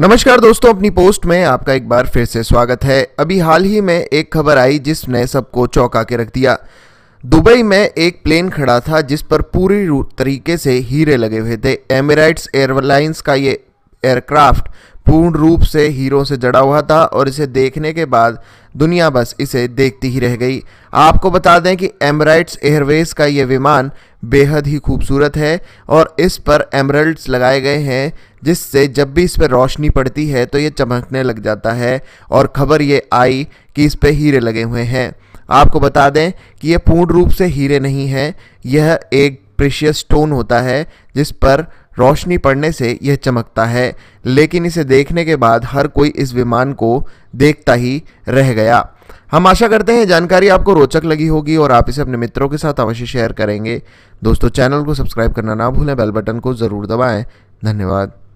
नमस्कार दोस्तों अपनी पोस्ट में आपका एक बार फिर से स्वागत है अभी हाल ही में एक खबर आई जिसने सबको चौंका के रख दिया दुबई में एक प्लेन खड़ा था जिस पर पूरी तरीके से हीरे लगे हुए थे एमिरेट्स एयरलाइंस का ये एयरक्राफ्ट पूर्ण रूप से हीरो से जड़ा हुआ था और इसे देखने के बाद दुनिया बस इसे देखती ही रह गई आपको बता दें कि एमराइट्स एयरवेज का ये विमान बेहद ही खूबसूरत है और इस पर एमरल्ड्स लगाए गए हैं जिससे जब भी इस पर रोशनी पड़ती है तो ये चमकने लग जाता है और खबर ये आई कि इस पर हीरे लगे हुए हैं आपको बता दें कि यह पूर्ण रूप से हीरे नहीं है यह एक प्रेशियस स्टोन होता है जिस पर रोशनी पड़ने से यह चमकता है लेकिन इसे देखने के बाद हर कोई इस विमान को देखता ही रह गया हम आशा करते हैं जानकारी आपको रोचक लगी होगी और आप इसे अपने मित्रों के साथ अवश्य शेयर करेंगे दोस्तों चैनल को सब्सक्राइब करना ना भूलें बेल बटन को ज़रूर दबाएं धन्यवाद